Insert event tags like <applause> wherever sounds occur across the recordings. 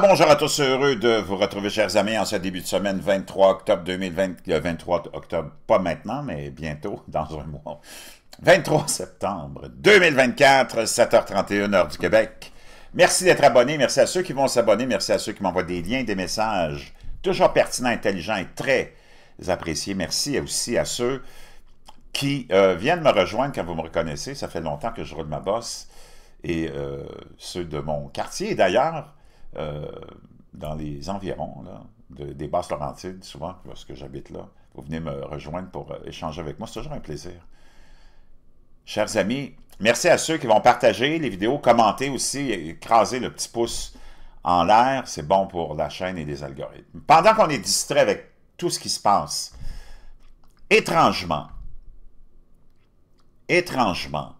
Ah, bonjour à tous, heureux de vous retrouver, chers amis, en ce début de semaine, 23 octobre 2020, 23 euh, octobre, pas maintenant, mais bientôt, <laughs> dans un mois. 23 septembre 2024, 7h31, heure du Québec. Merci d'être abonné, merci à ceux qui vont s'abonner, merci à ceux qui m'envoient des liens, des messages, toujours pertinents, intelligents et très appréciés. Merci aussi à ceux qui euh, viennent me rejoindre quand vous me reconnaissez. Ça fait longtemps que je roule ma bosse et euh, ceux de mon quartier d'ailleurs euh, dans les environs des Basses-Laurentides, souvent, parce que j'habite là, vous venez me rejoindre pour euh, échanger avec moi. C'est toujours un plaisir. Chers amis, merci à ceux qui vont partager les vidéos, commenter aussi, écraser le petit pouce en l'air. C'est bon pour la chaîne et les algorithmes. Pendant qu'on est distrait avec tout ce qui se passe, étrangement, étrangement,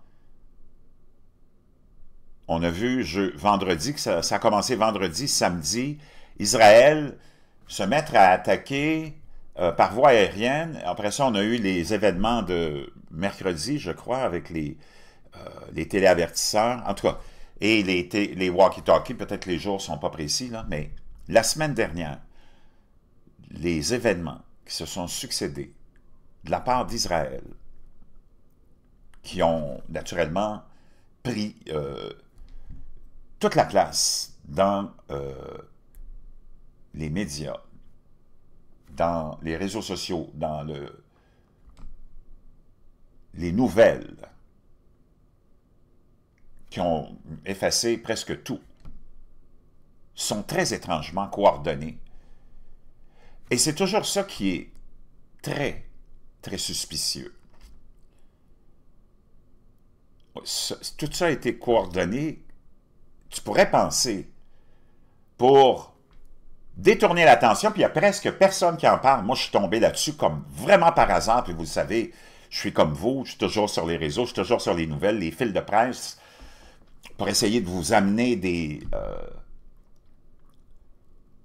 on a vu je, vendredi, que ça, a commencé vendredi, samedi, Israël se mettre à attaquer euh, par voie aérienne. Après ça, on a eu les événements de mercredi, je crois, avec les, euh, les téléavertisseurs, en tout cas, et les, walkie-talkies, peut-être les jours ne sont pas précis, mais la semaine dernière, les événements qui se sont succédés de la part d'Israël, qui ont naturellement pris... Euh, toute la place dans euh, les médias, dans les réseaux sociaux, dans le, les nouvelles, qui ont effacé presque tout, sont très étrangement coordonnées. Et c'est toujours ça qui est très, très suspicieux. Tout ça a été coordonné tu pourrais penser, pour détourner l'attention, puis il n'y a presque personne qui en parle. Moi, je suis tombé là-dessus comme vraiment par hasard, puis vous le savez, je suis comme vous, je suis toujours sur les réseaux, je suis toujours sur les nouvelles, les fils de presse, pour essayer de vous amener des, euh,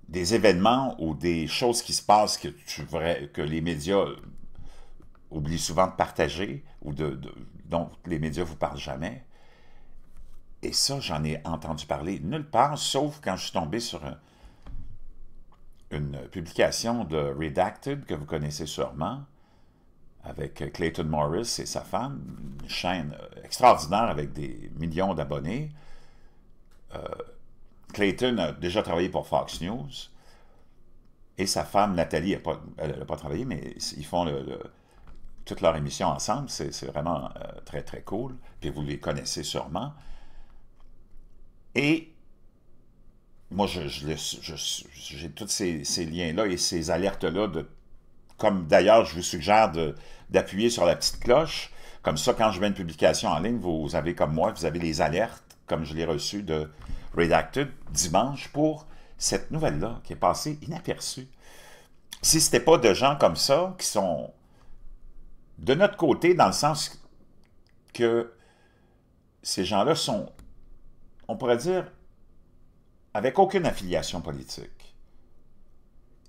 des événements ou des choses qui se passent que, tu, que les médias oublient souvent de partager, ou dont les médias ne vous parlent jamais. Et ça, j'en ai entendu parler nulle part, sauf quand je suis tombé sur une publication de Redacted, que vous connaissez sûrement, avec Clayton Morris et sa femme, une chaîne extraordinaire avec des millions d'abonnés. Euh, Clayton a déjà travaillé pour Fox News, et sa femme, Nathalie, elle n'a pas, travaillé, mais ils font toute leur émission ensemble. C'est vraiment euh, très, très cool. Puis vous les connaissez sûrement. Et moi, j'ai tous ces, liens-là et ces alertes-là, de, comme d'ailleurs, je vous suggère d'appuyer sur la petite cloche. Comme ça, quand je mets une publication en ligne, vous avez comme moi, vous avez les alertes, comme je l'ai reçu de Redacted dimanche pour cette nouvelle-là qui est passée inaperçue. Si ce n'était pas de gens comme ça qui sont de notre côté, dans le sens que ces gens-là sont on pourrait dire, avec aucune affiliation politique.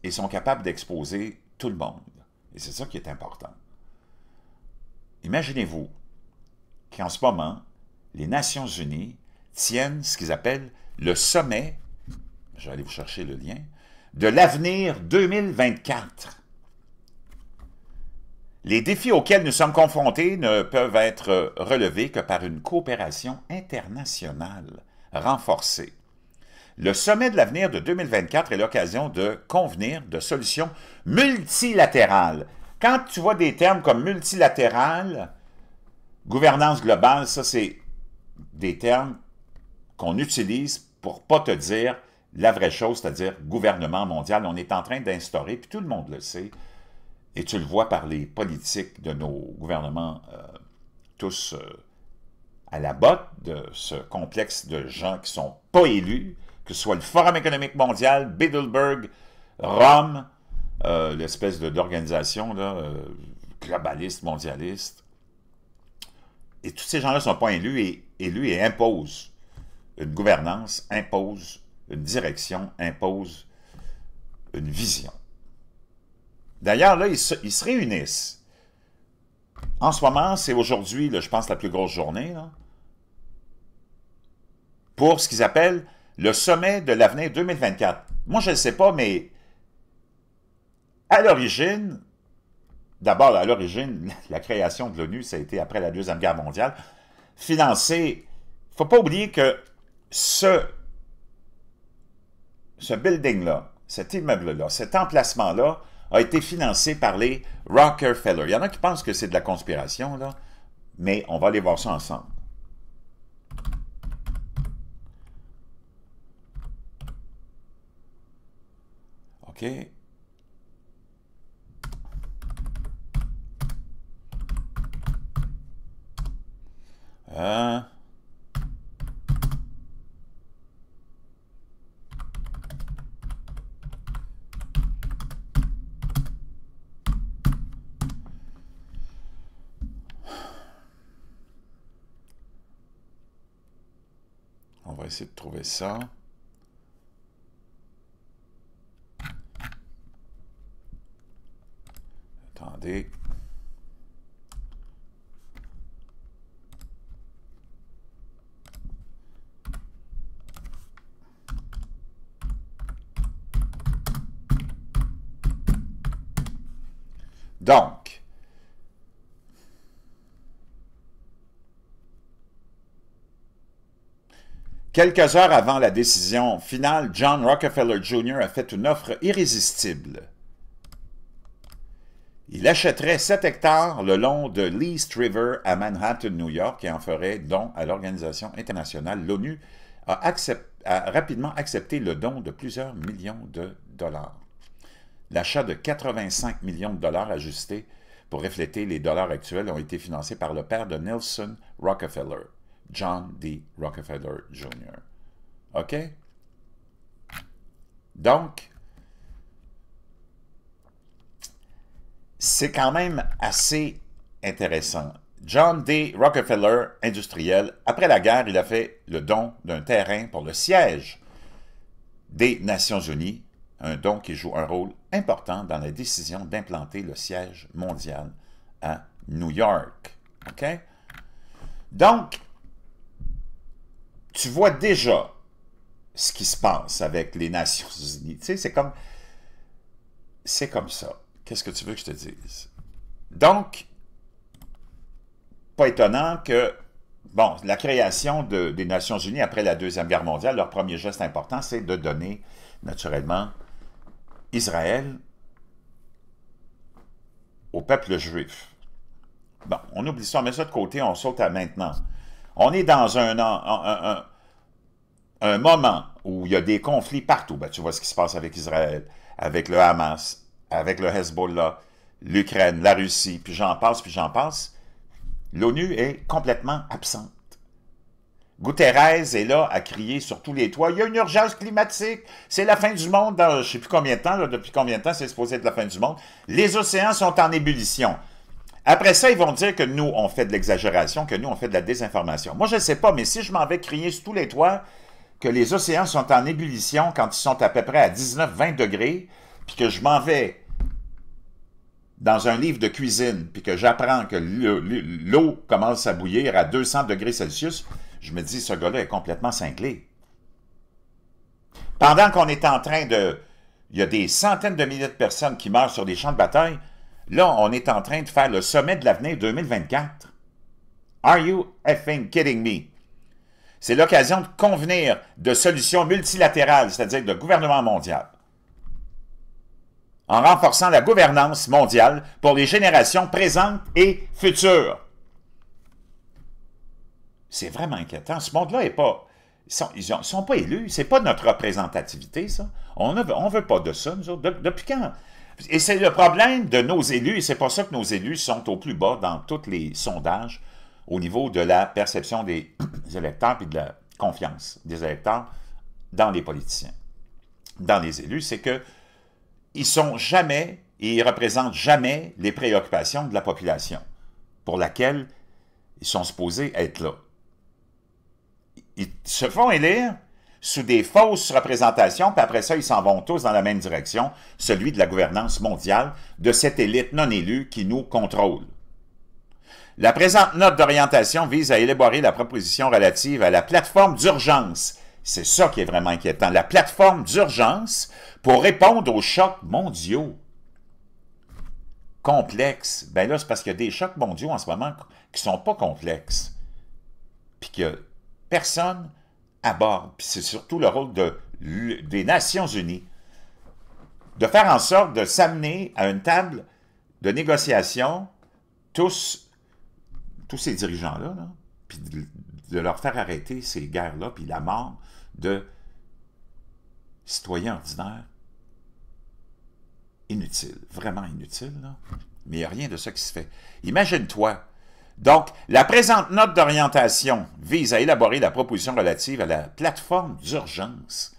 Ils sont capables d'exposer tout le monde. Et c'est ça qui est important. Imaginez-vous qu'en ce moment, les Nations Unies tiennent ce qu'ils appellent le sommet, je vais aller vous chercher le lien, de l'avenir 2024. Les défis auxquels nous sommes confrontés ne peuvent être relevés que par une coopération internationale renforcée. Le sommet de l'avenir de 2024 est l'occasion de convenir de solutions multilatérales. Quand tu vois des termes comme multilatéral, gouvernance globale, ça c'est des termes qu'on utilise pour pas te dire la vraie chose, c'est-à-dire gouvernement mondial. On est en train d'instaurer, puis tout le monde le sait, et tu le vois par les politiques de nos gouvernements, euh, tous euh, à la botte de ce complexe de gens qui ne sont pas élus, que ce soit le Forum économique mondial, Biddleberg, Rome, euh, l'espèce d'organisation globaliste, mondialiste. Et tous ces gens-là ne sont pas élus et, élus et imposent une gouvernance, imposent une direction, impose une vision. D'ailleurs, là, ils se, réunissent. En ce moment, c'est aujourd'hui, je pense, la plus grosse journée, pour ce qu'ils appellent le sommet de l'avenir 2024. Moi, je ne sais pas, mais à l'origine, d'abord, à l'origine, <laughs> la création de l'ONU, ça a été après la Deuxième Guerre mondiale, financée. Il ne faut pas oublier que ce, ce building-là, cet immeuble-là, cet emplacement-là, a été financé par les Rockefeller. Il y en a qui pensent que c'est de la conspiration, là, mais on va aller voir ça ensemble. OK. Euh, essayer de trouver ça. Attendez. Quelques heures avant la décision finale, John Rockefeller Jr. a fait une offre irrésistible. Il achèterait 7 hectares le long de l'East River à Manhattan, New York, et en ferait don à l'organisation internationale. L'ONU a, rapidement accepté le don de plusieurs millions de dollars. L'achat de 85 millions de dollars ajustés pour refléter les dollars actuels ont été financés par le père de Nelson Rockefeller. John D. Rockefeller Jr. OK? Donc, c'est quand même assez intéressant. John D. Rockefeller, industriel, après la guerre, il a fait le don d'un terrain pour le siège des Nations Unies, un don qui joue un rôle important dans la décision d'implanter le siège mondial à New York. OK? Donc, tu vois déjà ce qui se passe avec les Nations Unies. Tu sais, c'est comme... C'est comme ça. Qu'est-ce que tu veux que je te dise? Donc, pas étonnant que, bon, la création des Nations Unies après la Deuxième Guerre mondiale, leur premier geste important, c'est de donner, naturellement, Israël au peuple juif. Bon, on oublie ça, on met ça de côté, on saute à maintenant. On est dans un, un, moment où il y a des conflits partout. Ben, tu vois ce qui se passe avec Israël, avec le Hamas, avec le Hezbollah, l'Ukraine, la Russie, puis j'en passe, puis j'en passe. L'ONU est complètement absente. Guterres est là à crier sur tous les toits, il y a une urgence climatique, c'est la fin du monde dans je ne sais plus combien de temps, depuis combien de temps c'est supposé être la fin du monde. Les océans sont en ébullition. Après ça, ils vont dire que nous, on fait de l'exagération, que nous, on fait de la désinformation. Moi, je ne sais pas, mais si je m'en vais crier sous tous les toits que les océans sont en ébullition quand ils sont à peu près à 19-20 degrés, puis que je m'en vais dans un livre de cuisine, puis que j'apprends que l'eau commence à bouillir à 200 degrés Celsius, je me dis, ce gars-là est complètement cinglé. Pendant qu'on est en train de... Il y a des centaines de milliers de personnes qui meurent sur des champs de bataille, Là, on est en train de faire le sommet de l'avenir 2024. Are you effing kidding me? C'est l'occasion de convenir de solutions multilatérales, c'est-à-dire de gouvernement mondial, en renforçant la gouvernance mondiale pour les générations présentes et futures. C'est vraiment inquiétant. Ce monde-là n'est pas... Ils ne sont, pas élus. C'est pas notre représentativité, ça. On ne veut pas de ça, nous autres. depuis quand et c'est le problème de nos élus, et c'est pour ça que nos élus sont au plus bas dans tous les sondages au niveau de la perception des <clears throat> électeurs et de la confiance des électeurs dans les politiciens, dans les élus, c'est qu'ils ne sont jamais et ils représentent jamais les préoccupations de la population pour laquelle ils sont supposés être là. Ils se font élire, sous des fausses représentations, puis après ça, ils s'en vont tous dans la même direction, celui de la gouvernance mondiale, de cette élite non élue qui nous contrôle. La présente note d'orientation vise à élaborer la proposition relative à la plateforme d'urgence. C'est ça qui est vraiment inquiétant. La plateforme d'urgence pour répondre aux chocs mondiaux. Complexe. Ben là, c'est parce qu'il y a des chocs mondiaux en ce moment qui ne sont pas complexes. Puis que personne puis c'est surtout le rôle des Nations Unies, de faire en sorte de s'amener à une table de négociation, tous, tous ces dirigeants-là, puis de, leur faire arrêter ces guerres-là, puis la mort de citoyens ordinaires inutile, vraiment inutile, mais il n'y a rien de ça qui se fait. Imagine-toi donc, la présente note d'orientation vise à élaborer la proposition relative à la plateforme d'urgence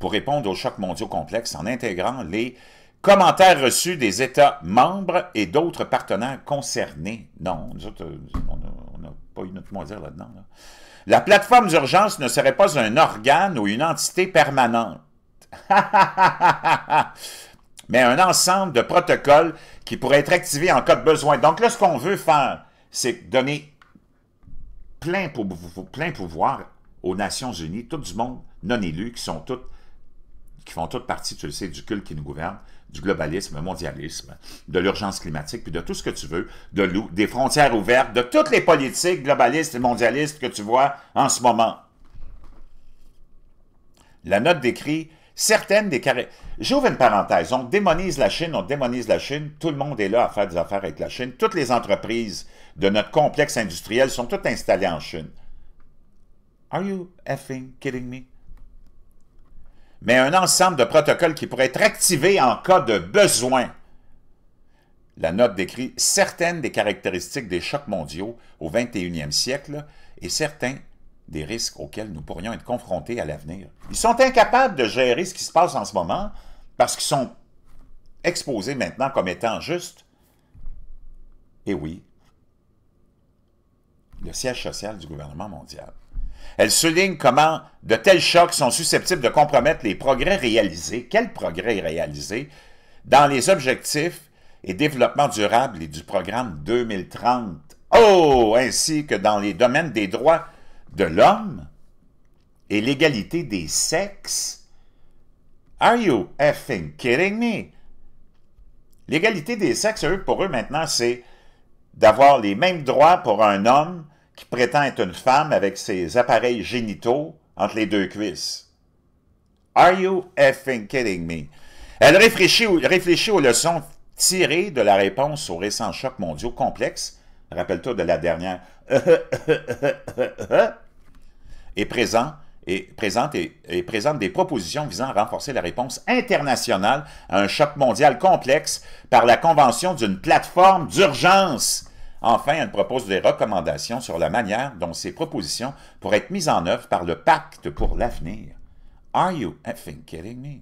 pour répondre aux chocs mondiaux complexes en intégrant les commentaires reçus des États membres et d'autres partenaires concernés. Non, nous autres, on n'a pas eu notre mot à dire là-dedans. La plateforme d'urgence ne serait pas un organe ou une entité permanente, <laughs> mais un ensemble de protocoles qui pourraient être activés en cas de besoin. Donc là, ce qu'on veut faire, c'est donner plein, plein pouvoir aux Nations Unies, tout du monde non élu, qui sont toutes qui font toutes partie, tu le sais, du culte qui nous gouverne, du globalisme, du mondialisme, de l'urgence climatique, puis de tout ce que tu veux, des frontières ouvertes, de toutes les politiques globalistes et mondialistes que tu vois en ce moment. La note décrit certaines des carrés. J'ouvre une parenthèse. On démonise la Chine, on démonise la Chine. Tout le monde est là à faire des affaires avec la Chine. Toutes les entreprises de notre complexe industriel sont toutes installés en Chine. Are you effing kidding me? Mais un ensemble de protocoles qui pourraient être activés en cas de besoin. La note décrit certaines des caractéristiques des chocs mondiaux au 21e siècle et certains des risques auxquels nous pourrions être confrontés à l'avenir. Ils sont incapables de gérer ce qui se passe en ce moment parce qu'ils sont exposés maintenant comme étant justes. Et oui, le siège social du gouvernement mondial. Elle souligne comment de tels chocs sont susceptibles de compromettre les progrès réalisés, quels progrès réalisés, dans les objectifs et développement durable et du programme 2030. Oh! Ainsi que dans les domaines des droits de l'homme et l'égalité des sexes. Are you effing kidding me? L'égalité des sexes, pour eux maintenant, c'est d'avoir les mêmes droits pour un homme qui prétend être une femme avec ses appareils génitaux entre les deux cuisses. Are you effing kidding me? Elle réfléchit, aux leçons tirées de la réponse aux récents chocs mondiaux complexes, rappelle-toi de la dernière, <laughs> et présente, des propositions visant à renforcer la réponse internationale à un choc mondial complexe par la convention d'une plateforme d'urgence Enfin, elle propose des recommandations sur la manière dont ces propositions pourraient être mises en œuvre par le pacte pour l'avenir. Are you effing kidding me?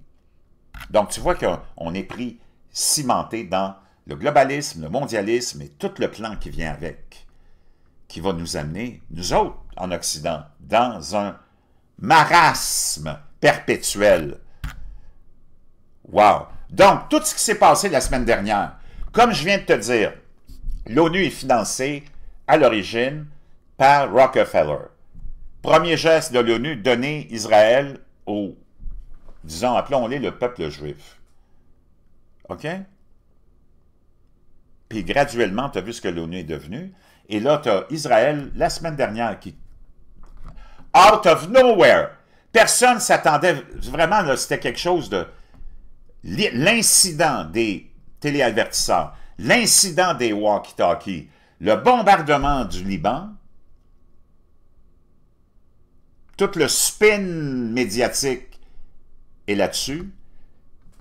Donc, tu vois qu'on est pris cimenté dans le globalisme, le mondialisme et tout le plan qui vient avec, qui va nous amener, nous autres, en Occident, dans un marasme perpétuel. Wow! Donc, tout ce qui s'est passé la semaine dernière, comme je viens de te dire, L'ONU est financée, à l'origine, par Rockefeller. Premier geste de l'ONU, donner Israël au, disons, appelons-les le peuple juif. OK? Puis graduellement, tu as vu ce que l'ONU est devenu. Et là, tu as Israël, la semaine dernière, qui... Out of nowhere! Personne s'attendait... Vraiment, c'était quelque chose de... L'incident des téléavertisseurs l'incident des walkie-talkies, le bombardement du Liban, tout le spin médiatique est là-dessus,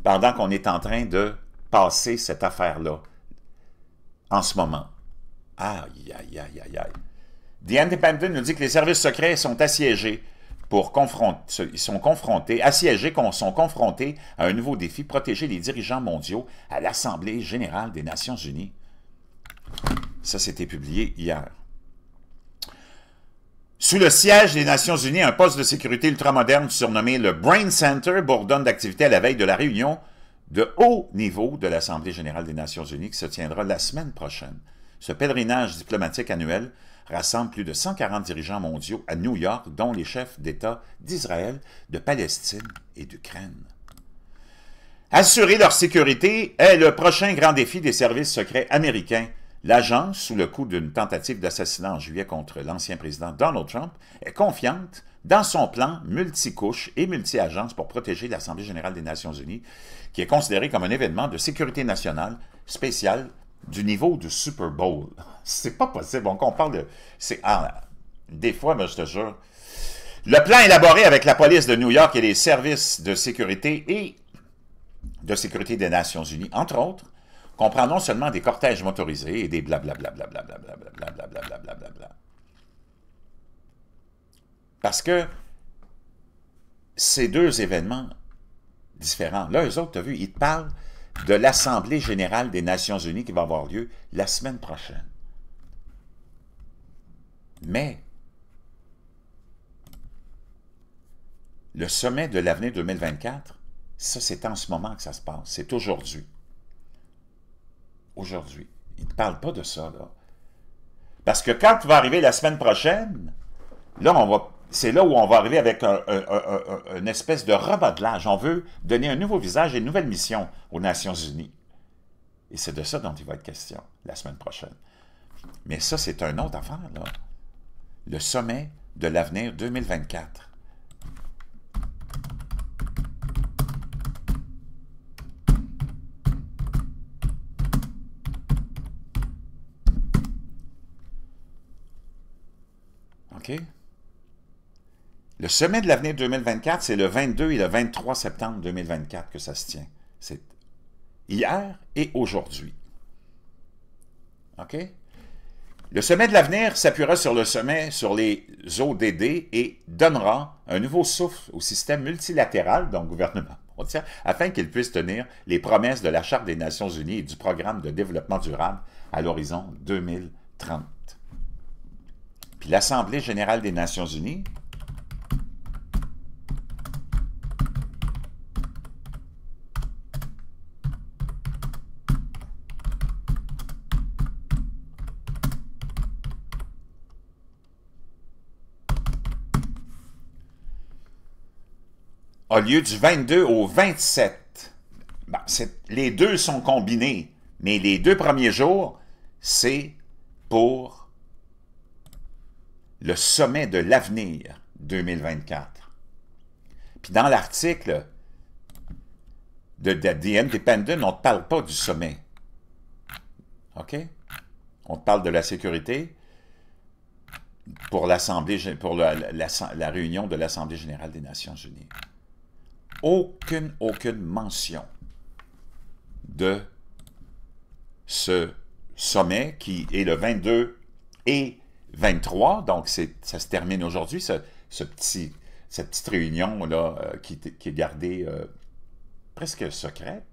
pendant qu'on est en train de passer cette affaire-là, en ce moment. Aïe, aïe, aïe, aïe, aïe. The Independent nous dit que les services secrets sont assiégés pour ceux ils sont confrontés, assiégés, sont confrontés à un nouveau défi, protéger les dirigeants mondiaux à l'Assemblée générale des Nations unies. Ça, c'était publié hier. Sous le siège des Nations Unies, un poste de sécurité ultramoderne surnommé le Brain Center bourdonne d'activité à la veille de la réunion de haut niveau de l'Assemblée générale des Nations Unies qui se tiendra la semaine prochaine. Ce pèlerinage diplomatique annuel rassemble plus de 140 dirigeants mondiaux à New York, dont les chefs d'État d'Israël, de Palestine et d'Ukraine. Assurer leur sécurité est le prochain grand défi des services secrets américains. L'agence, sous le coup d'une tentative d'assassinat en juillet contre l'ancien président Donald Trump, est confiante dans son plan multicouche et multi-agence pour protéger l'Assemblée générale des Nations unies, qui est considérée comme un événement de sécurité nationale spécial du niveau du Super Bowl. <laughs> C'est pas possible. on parle de. C'est. Ah, des fois, mais je te jure. Le plan élaboré avec la police de New York et les services de sécurité et de sécurité des Nations Unies, entre autres, comprend non seulement des cortèges motorisés et des blablabla. Parce que ces deux événements différents, là, eux autres, tu as vu, ils te parlent de l'Assemblée générale des Nations unies qui va avoir lieu la semaine prochaine. Mais le sommet de l'avenir 2024, ça c'est en ce moment que ça se passe, c'est aujourd'hui. Aujourd'hui. Il ne parle pas de ça, là. Parce que quand va arriver la semaine prochaine, là, on va c'est là où on va arriver avec un, une espèce de remodelage. On veut donner un nouveau visage et une nouvelle mission aux Nations Unies. Et c'est de ça dont il va être question la semaine prochaine. Mais ça, c'est un autre affaire, là. Le sommet de l'avenir 2024. OK? Le sommet de l'avenir 2024, c'est le 22 et le 23 septembre 2024 que ça se tient. C'est hier et aujourd'hui. OK? Le sommet de l'avenir s'appuiera sur le sommet sur les ODD et donnera un nouveau souffle au système multilatéral, donc gouvernement afin qu'il puisse tenir les promesses de la Charte des Nations Unies et du Programme de développement durable à l'horizon 2030. Puis l'Assemblée générale des Nations Unies a lieu du 22 au 27. les deux sont combinés, mais les deux premiers jours, c'est pour le sommet de l'avenir 2024. Puis dans l'article de, The Independent, on ne parle pas du sommet. OK? On parle de la sécurité pour, pour la réunion de l'Assemblée générale des Nations unies aucune, aucune mention de ce sommet qui est le 22 et 23. Donc, ça se termine aujourd'hui, ce, petit, cette petite réunion-là euh, qui, est gardée euh, presque secrète.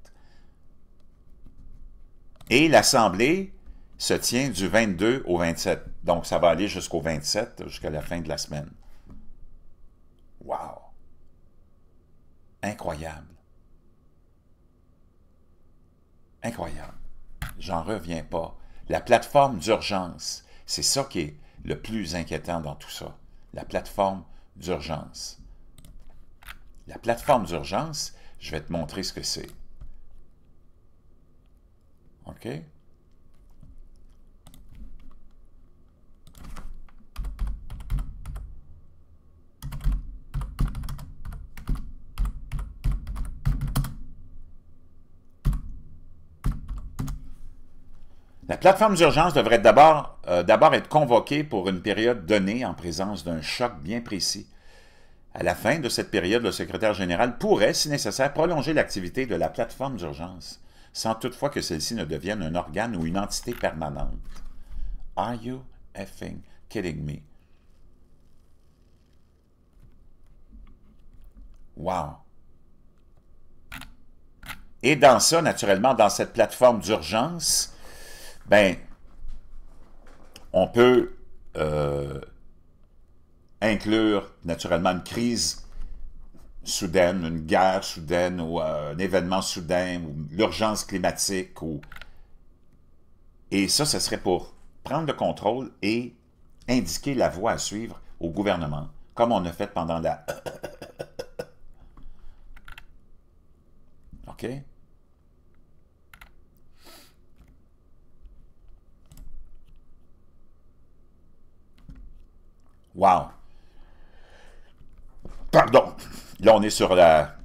Et l'Assemblée se tient du 22 au 27. Donc, ça va aller jusqu'au 27, jusqu'à la fin de la semaine. Wow! Incroyable. Incroyable. J'en reviens pas. La plateforme d'urgence, c'est ça qui est le plus inquiétant dans tout ça. La plateforme d'urgence. La plateforme d'urgence, je vais te montrer ce que c'est. OK? La plateforme d'urgence devrait euh, d'abord être convoquée pour une période donnée en présence d'un choc bien précis. À la fin de cette période, le secrétaire général pourrait, si nécessaire, prolonger l'activité de la plateforme d'urgence, sans toutefois que celle-ci ne devienne un organe ou une entité permanente. Are you effing kidding me? Wow! Et dans ça, naturellement, dans cette plateforme d'urgence, ben, on peut euh, inclure naturellement une crise soudaine, une guerre soudaine ou euh, un événement soudain ou l'urgence climatique. Ou... Et ça, ce serait pour prendre le contrôle et indiquer la voie à suivre au gouvernement, comme on a fait pendant la... <coughs> OK? Wow! Pardon. Là, on est sur la,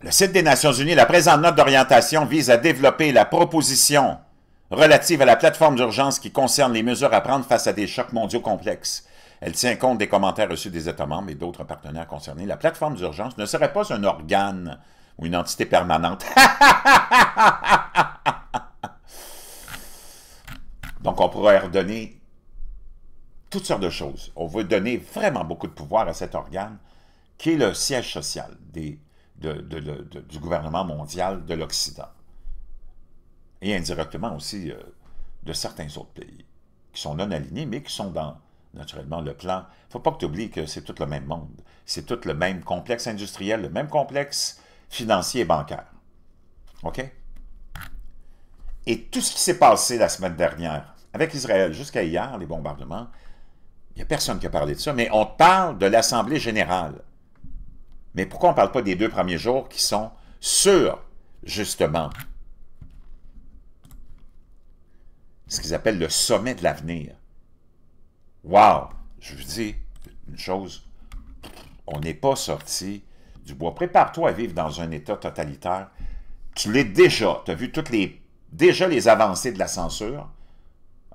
le site des Nations Unies. La présente note d'orientation vise à développer la proposition relative à la plateforme d'urgence qui concerne les mesures à prendre face à des chocs mondiaux complexes. Elle tient compte des commentaires reçus des États membres et d'autres partenaires concernés. La plateforme d'urgence ne serait pas un organe ou une entité permanente. <laughs> Donc, on pourrait redonner toutes sortes de choses. On veut donner vraiment beaucoup de pouvoir à cet organe qui est le siège social du gouvernement mondial de l'Occident. Et indirectement aussi euh, de certains autres pays qui sont non alignés, mais qui sont dans, naturellement, le plan. Il ne faut pas que tu oublies que c'est tout le même monde. C'est tout le même complexe industriel, le même complexe financier et bancaire. OK? Et tout ce qui s'est passé la semaine dernière avec Israël jusqu'à hier, les bombardements, il n'y a personne qui a parlé de ça, mais on parle de l'Assemblée générale. Mais pourquoi on ne parle pas des deux premiers jours qui sont sur, justement, ce qu'ils appellent le sommet de l'avenir? Wow! Je vous dis une chose, on n'est pas sorti du bois. Prépare-toi à vivre dans un État totalitaire. Tu l'es déjà. Tu as vu toutes les, déjà les avancées de la censure,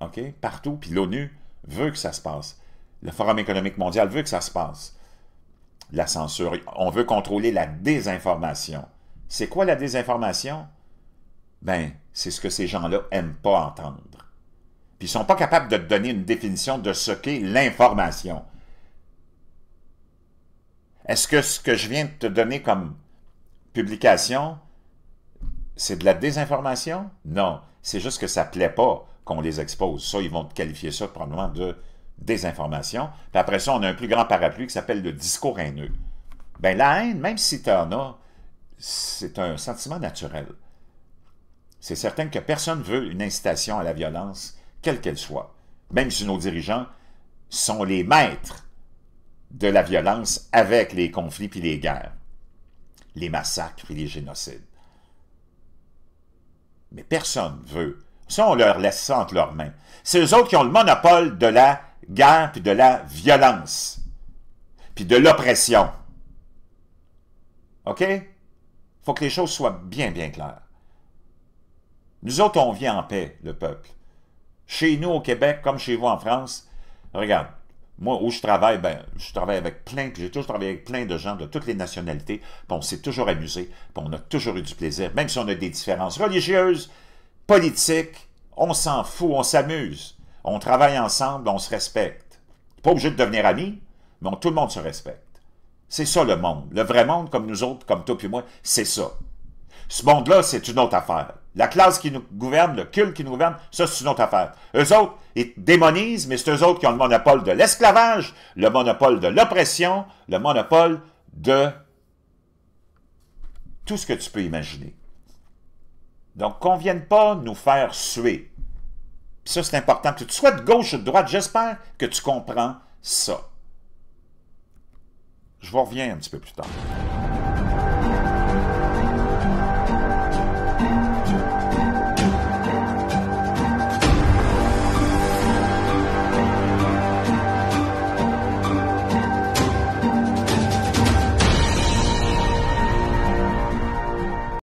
OK, partout, puis l'ONU veut que ça se passe. Le Forum économique mondial veut que ça se passe. La censure, on veut contrôler la désinformation. C'est quoi la désinformation? Ben, c'est ce que ces gens-là n'aiment pas entendre. Puis ils sont pas capables de te donner une définition de ce qu'est l'information. Est-ce que ce que je viens de te donner comme publication, c'est de la désinformation? Non, c'est juste que ça ne plaît pas qu'on les expose. Ça, ils vont te qualifier ça probablement de désinformation. Puis après ça, on a un plus grand parapluie qui s'appelle le discours haineux. Bien, la haine, même si tu en as, c'est un sentiment naturel. C'est certain que personne veut une incitation à la violence, quelle qu'elle soit, même si nos dirigeants sont les maîtres de la violence avec les conflits puis les guerres, les massacres puis les génocides. Mais personne veut. Ça, on leur laisse ça entre leurs mains. C'est eux autres qui ont le monopole de la guerre puis de la violence, puis de l'oppression. OK? faut que les choses soient bien, bien claires. Nous autres, on vient en paix, le peuple. Chez nous, au Québec, comme chez vous en France, regarde, moi, où je travaille, ben, je travaille avec plein, j'ai toujours travaillé avec plein de gens de toutes les nationalités, puis on s'est toujours amusé, puis on a toujours eu du plaisir, même si on a des différences religieuses, politiques, on s'en fout, on s'amuse on travaille ensemble, on se respecte. Pas obligé de devenir amis, mais tout le monde se respecte. C'est ça le monde. Le vrai monde, comme nous autres, comme toi puis moi, c'est ça. Ce monde-là, c'est une autre affaire. La classe qui nous gouverne, le culte qui nous gouverne, ça, c'est une autre affaire. Eux autres, ils démonisent, mais c'est eux autres qui ont le monopole de l'esclavage, le monopole de l'oppression, le monopole de tout ce que tu peux imaginer. Donc, qu'on ne vienne pas nous faire suer ça, c'est important. Que tu sois de gauche ou de droite, j'espère que tu comprends ça. Je reviens un petit peu plus tard.